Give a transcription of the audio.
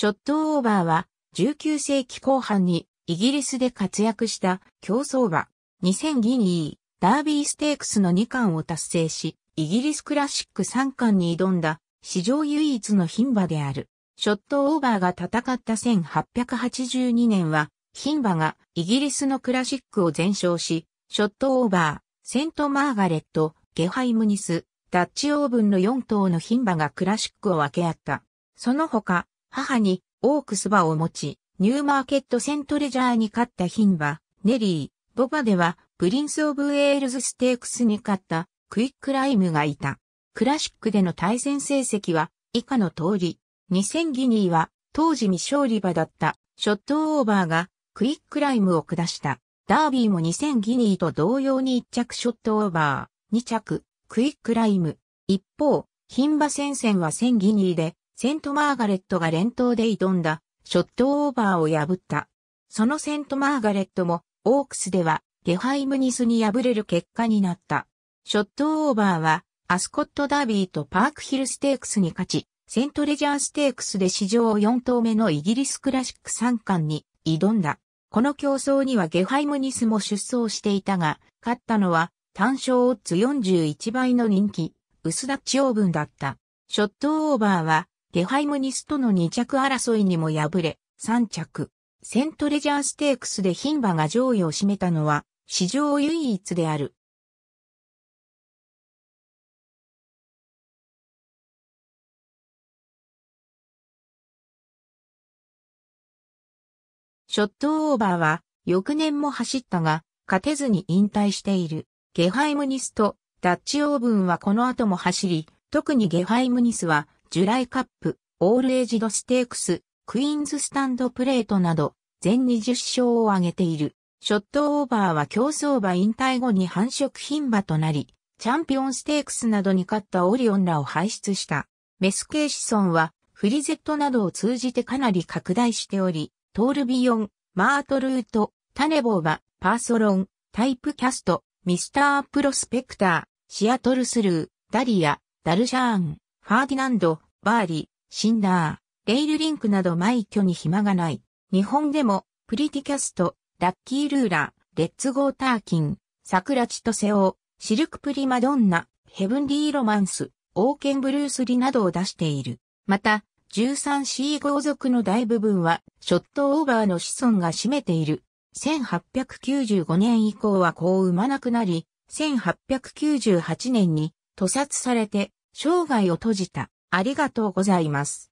ショットオーバーは19世紀後半にイギリスで活躍した競争馬2000ギニーダービーステークスの2冠を達成しイギリスクラシック3冠に挑んだ史上唯一の牝馬である。ショットオーバーが戦った1882年は、牝馬がイギリスのクラシックを全勝し、ショットオーバー、セント・マーガレット、ゲハイムニス、ダッチオーブンの4頭の牝馬がクラシックを分け合った。その他、母にオークス場を持ち、ニューマーケットセントレジャーに勝ったンバ、ネリー、ボバでは、プリンス・オブ・ウェールズ・ステークスに勝ったクイック・ライムがいた。クラシックでの対戦成績は以下の通り、2000ギニーは当時未勝利馬だったショットオーバーがクイックライムを下した。ダービーも2000ギニーと同様に1着ショットオーバー、2着、クイックライム。一方、牝馬戦線は1000ギニーでセントマーガレットが連投で挑んだショットオーバーを破った。そのセントマーガレットもオークスではゲハイムニスに敗れる結果になった。ショットオーバーはアスコットダービーとパークヒルステークスに勝ち、セントレジャーステークスで史上4投目のイギリスクラシック3冠に挑んだ。この競争にはゲハイムニスも出走していたが、勝ったのは単勝オッズ41倍の人気、薄ダッチオーブンだった。ショットオーバーはデハイムニスとの2着争いにも敗れ、3着。セントレジャーステークスで牝馬が上位を占めたのは、史上唯一である。ショットオーバーは、翌年も走ったが、勝てずに引退している。ゲハイムニスとダッチオーブンはこの後も走り、特にゲハイムニスはジュライカップ、オールエイジドステークス、クイーンズスタンドプレートなど、全20勝を挙げている。ショットオーバーは競争馬引退後に繁殖品馬となり、チャンピオンステークスなどに勝ったオリオンらを輩出した。メスケーシソンは、フリゼットなどを通じてかなり拡大しており、トールビヨン、マートルート、タネボーバ、パーソロン、タイプキャスト、ミスタープロスペクター、シアトルスルー、ダリア、ダルシャーン、ファーディナンド、バーリ、シンダー、レイルリンクなど枚挙に暇がない。日本でも、プリティキャスト、ラッキールーラー、レッツゴーターキン、桜トセオ、シルクプリマドンナ、ヘブンディーロマンス、オーケンブルースリなどを出している。また、13C 豪族の大部分は、ショットオーバーの子孫が占めている。1895年以降は子を産まなくなり、1898年に屠殺されて生涯を閉じた。ありがとうございます。